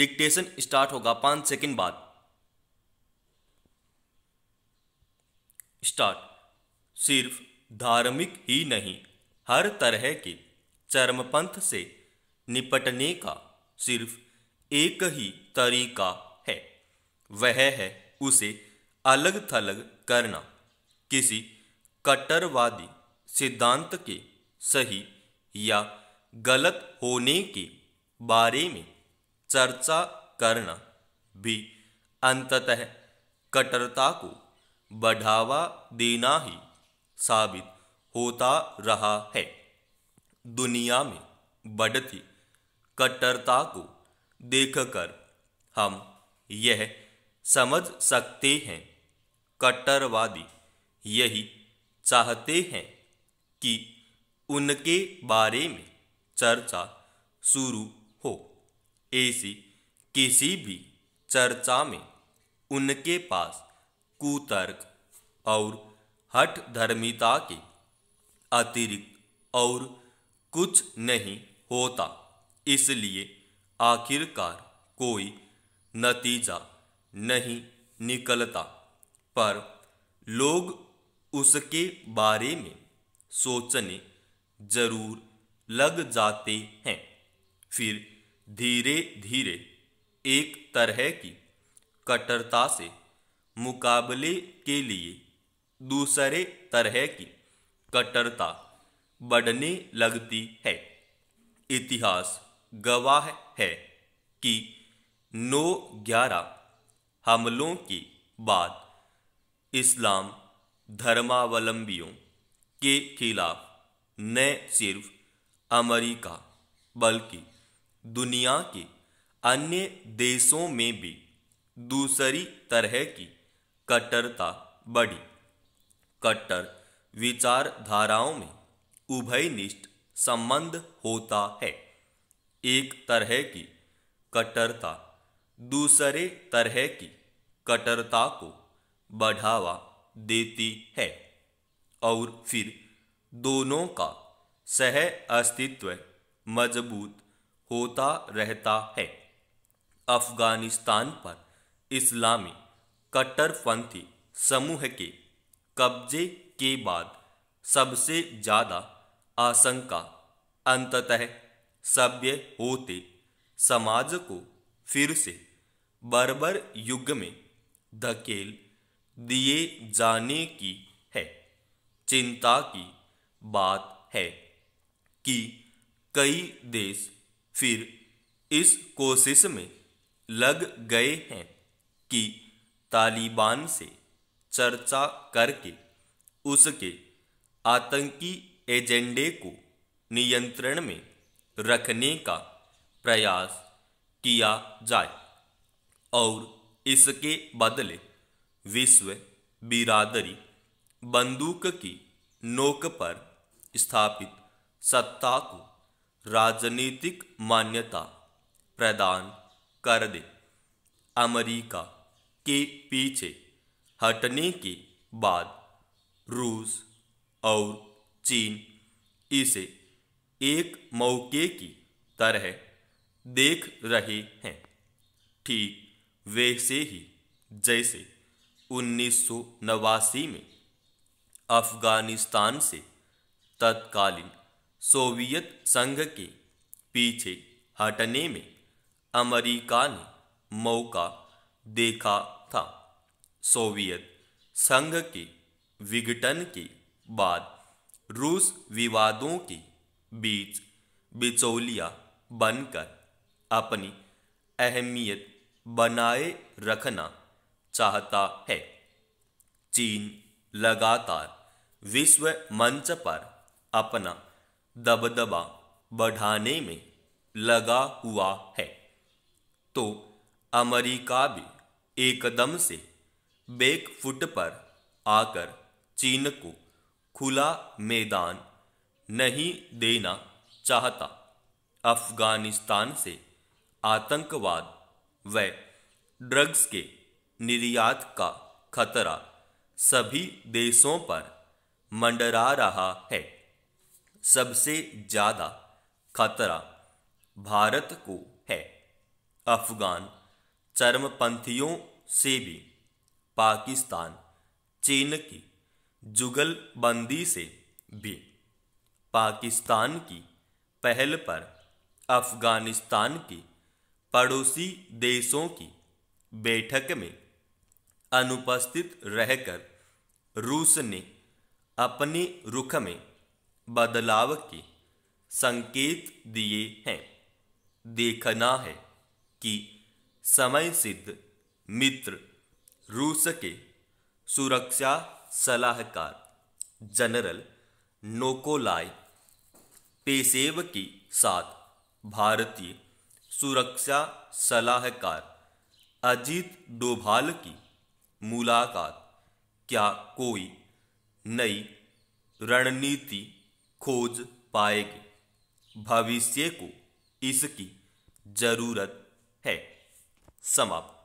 dictation start होगा पाँच second बाद स्टार्ट सिर्फ धार्मिक ही नहीं हर तरह के चरमपंथ से निपटने का सिर्फ एक ही तरीका है वह है उसे अलग थलग करना किसी कट्टरवादी सिद्धांत के सही या गलत होने के बारे में चर्चा करना भी अंततः कट्टरता को बढ़ावा देना ही साबित होता रहा है दुनिया में बढ़ती कट्टरता को देखकर हम यह समझ सकते हैं कट्टरवादी यही चाहते हैं कि उनके बारे में चर्चा शुरू हो ऐसी किसी भी चर्चा में उनके पास कुतर्क और हठ धर्मिता के अतिरिक्त और कुछ नहीं होता इसलिए आखिरकार कोई नतीजा नहीं निकलता पर लोग उसके बारे में सोचने जरूर लग जाते हैं फिर धीरे धीरे एक तरह की कट्टरता से मुकाबले के लिए दूसरे तरह की कट्टरता बढ़ने लगती है इतिहास गवाह है कि नौ ग्यारह हमलों के बाद इस्लाम धर्मावलंबियों के खिलाफ न सिर्फ अमेरिका बल्कि दुनिया के अन्य देशों में भी दूसरी तरह की कट्टरता बढ़ी कट्टर विचारधाराओं में उभयनिष्ठ संबंध होता है एक तरह की कट्टरता दूसरे तरह की कट्टरता को बढ़ावा देती है और फिर दोनों का सह अस्तित्व मजबूत होता रहता है अफगानिस्तान पर इस्लामी कट्टरपंथी समूह के कब्जे के बाद सबसे ज़्यादा आशंका अंततः सभ्य होते समाज को फिर से बर्बर युग में धकेल दिए जाने की है चिंता की बात है कि कई देश फिर इस कोशिश में लग गए हैं कि तालिबान से चर्चा करके उसके आतंकी एजेंडे को नियंत्रण में रखने का प्रयास किया जाए और इसके बदले विश्व बिरादरी बंदूक की नोक पर स्थापित सत्ता को राजनीतिक मान्यता प्रदान कर दे अमेरिका के पीछे हटने के बाद रूस और चीन इसे एक मौके की तरह देख रहे हैं ठीक वैसे ही जैसे उन्नीस में अफगानिस्तान से तत्कालीन सोवियत संघ के पीछे हटने में अमेरिका ने मौका देखा था सोवियत संघ के विघटन के बाद रूस विवादों के बीच बिचौलिया बनकर अपनी अहमियत बनाए रखना चाहता है चीन लगातार विश्व मंच पर अपना दबदबा बढ़ाने में लगा हुआ है तो अमेरिका भी एकदम से बेकफुट पर आकर चीन को खुला मैदान नहीं देना चाहता अफगानिस्तान से आतंकवाद व ड्रग्स के निर्यात का खतरा सभी देशों पर मंडरा रहा है सबसे ज़्यादा खतरा भारत को है अफगान चरमपंथियों से भी पाकिस्तान चीन की जुगलबंदी से भी पाकिस्तान की पहल पर अफगानिस्तान की पड़ोसी देशों की बैठक में अनुपस्थित रहकर रूस ने अपने रुख में बदलाव के संकेत दिए हैं देखना है कि समय सिद्ध मित्र रूस के सुरक्षा सलाहकार जनरल नोकोलाय पेशेव के साथ भारतीय सुरक्षा सलाहकार अजीत डोभाल की मुलाकात क्या कोई नई रणनीति खोज पाएगी भविष्य को इसकी जरूरत है समाप्त